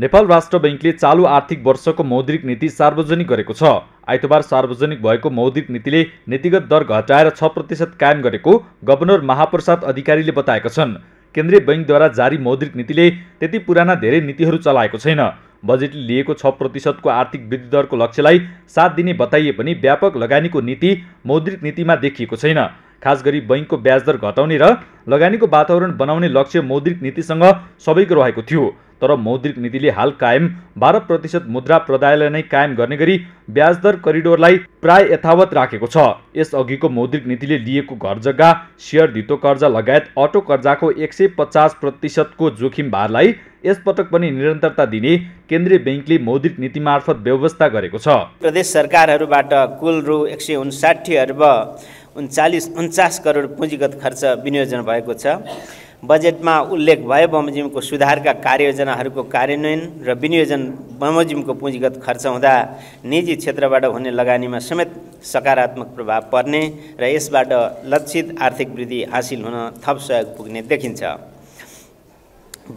नेपाल राष्ट्र बैङ्कले चालु आर्थिक वर्षको मौद्रिक नीति सार्वजनिक गरेको छ आइतबार सार्वजनिक भएको मौद्रिक नीतिले नीतिगत दर घटाएर छ प्रतिशत कायम गरेको गभर्नर महाप्रसाद अधिकारीले बताएका छन् केन्द्रीय बैङ्कद्वारा जारी मौद्रिक नीतिले त्यति पुराना धेरै नीतिहरू चलाएको छैन बजेटले लिएको छ प्रतिशतको आर्थिक वृद्धि दरको लक्ष्यलाई साथ दिने बताइए पनि व्यापक लगानीको नीति मौद्रिक नीतिमा देखिएको छैन खास गरी बैङ्कको ब्याज घटाउने र लगानीको वातावरण बनाउने लक्ष्य मौद्रिक नीतिसँग सबैको रहेको थियो तर मौद्रिक नीतिले हाल कायम बाह्र प्रतिशत मुद्रा प्रदायलाई नै कायम गर्ने गरी ब्याजदर करिडोरलाई प्राय यथावत राखेको छ यसअघिको मौद्रिक नीतिले लिएको घर जग्गा सेयर धितो कर्जा लगायत अटो कर्जाको एक सय पचास प्रतिशतको जोखिम भारलाई यसपटक पनि निरन्तरता दिने केन्द्रीय ब्याङ्कले मौद्रिक नीति मार्फत व्यवस्था गरेको छ प्रदेश सरकारहरूबाट कुल रु एक सय उन्साठी अर्ब उन्चालिस उन्चास करोड पुँजीगत खर्च विनियोजन भएको छ बजेटमा उल्लेख भए बमोजिमको सुधारका कार्ययोजनाहरूको कार्यान्वयन र विनियोजन बमोजिमको पुँजीगत खर्च हुँदा निजी क्षेत्रबाट हुने लगानीमा समेत सकारात्मक प्रभाव पर्ने र यसबाट लक्षित आर्थिक वृद्धि हासिल हुन थप सहयोग पुग्ने देखिन्छ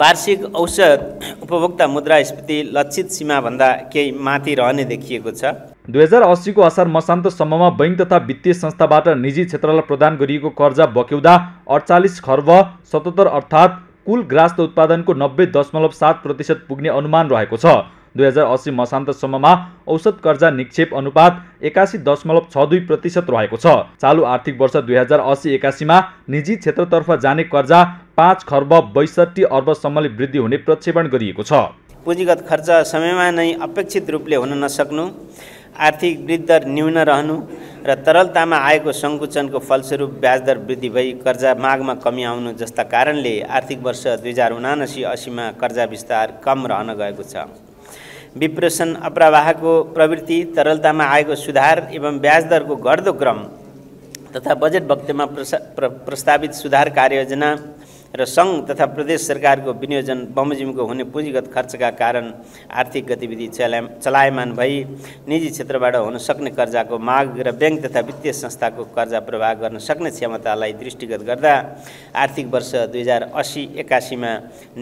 वार्षिक औसत उपभोक्ता मुद्रास्फीति लक्षित सीमाभन्दा केही माथि रहने देखिएको छ दुई हजार अस्सीको असार मसान्तसम्ममा बैङ्क तथा वित्तीय संस्थाबाट निजी क्षेत्रलाई प्रदान गरिएको कर्जा बक्याउँदा अडचालिस खर्ब सतहत्तर अर्थात् कुल ग्रास उत्पादनको नब्बे दशमलव सात प्रतिशत पुग्ने अनुमान रहेको छ दुई हजार अस्सी मसान्तसम्ममा औसत कर्जा निक्षेप अनुपात एकासी दशमलव छ दुई प्रतिशत रहेको छ चालु आर्थिक वर्ष दुई हजार अस्सी एकासीमा निजी क्षेत्रतर्फ जाने कर्जा पाँच खर्ब बैसठी अर्बसम्मले वृद्धि हुने प्रक्षेपण गरिएको छ पुँजीगत खर्च समयमा नै अपेक्षित रूपले हुन नसक्नु आर्थिक वृद्धि न्यून रहनु र तरलतामा आएको सङ्कुचनको फलस्वरूप ब्याजदर वृद्धि भई कर्जा मागमा कमी आउनु जस्ता कारणले आर्थिक वर्ष दुई हजार उनासी असीमा कर्जा विस्तार कम रहन गएको छ विप्रेषण अप्रवाहको प्रवृत्ति तरलतामा आएको सुधार एवं ब्याजदरको घट्दो क्रम तथा बजेट वक्तमा प्रस्तावित सुधार कार्ययोजना र सङ्घ तथा प्रदेश सरकारको विनियोजन बमोजिमको हुने पुँजीगत खर्चका कारण आर्थिक गतिविधि चला चलायमान भई निजी क्षेत्रबाट हुन सक्ने कर्जाको माग र ब्याङ्क तथा वित्तीय संस्थाको कर्जा प्रवाह गर्न सक्ने क्षमतालाई दृष्टिगत गर्दा आर्थिक वर्ष दुई हजार असी एकासीमा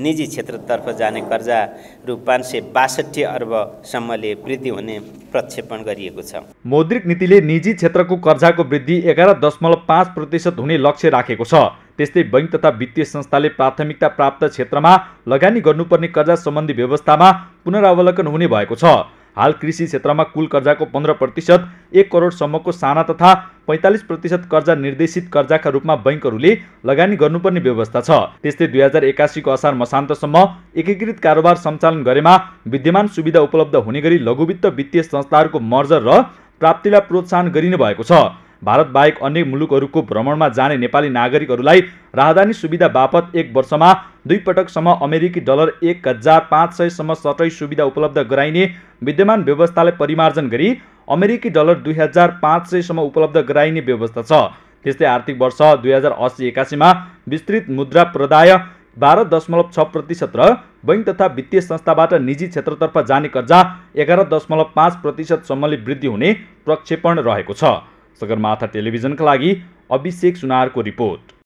निजी क्षेत्रतर्फ जाने कर्जा रु पाँच सय बासठी अर्बसम्मले वृद्धि हुने प्रक्षेपण गरिएको छ मौद्रिक नीतिले निजी क्षेत्रको कर्जाको वृद्धि एघार दशमलव पाँच प्रतिशत हुने लक्ष्य राखेको छ त्यस्तै बैङ्क तथा वित्तीय संस्थाले प्राथमिकता प्राप्त क्षेत्रमा लगानी गर्नुपर्ने कर्जा सम्बन्धी व्यवस्थामा पुनरावलोकन हुने भएको छ हाल कृषि क्षेत्रमा कुल कर्जाको पन्ध्र प्रतिशत एक करोडसम्मको साना तथा पैँतालिस प्रतिशत कर्जा निर्देशित कर्जाका रूपमा बैङ्कहरूले लगानी गर्नुपर्ने व्यवस्था छ त्यस्तै दुई हजार एकासीको असार मसान्तसम्म एकीकृत कारोबार सञ्चालन गरेमा विद्यमान सुविधा उपलब्ध हुने गरी लघुवित्त वित्तीय संस्थाहरूको मर्जर र प्राप्तिलाई प्रोत्साहन गरिने भएको छ भारतबाहेक अन्य मुलुकहरूको भ्रमणमा जाने नेपाली नागरिकहरूलाई राहदानी सुविधा बापत एक वर्षमा दुई पटकसम्म अमेरिकी डलर एक हजार पाँच सयसम्म सटै सुविधा उपलब्ध गराइने विद्यमान व्यवस्थालाई परिमार्जन गरी अमेरिकी डलर दुई हजार पाँच सयसम्म उपलब्ध गराइने व्यवस्था छ त्यस्तै आर्थिक वर्ष दुई हजार असी एकासीमा विस्तृत मुद्रा प्रदाय बाह्र दशमलव छ प्रतिशत र बैङ्क तथा वित्तीय संस्थाबाट निजी क्षेत्रतर्फ जाने कर्जा एघार दशमलव पाँच प्रतिशतसम्मले वृद्धि हुने प्रक्षेपण रहेको छ सगरमाथा टेलिभिजनका लागि अभिषेक सुनारको रिपोर्ट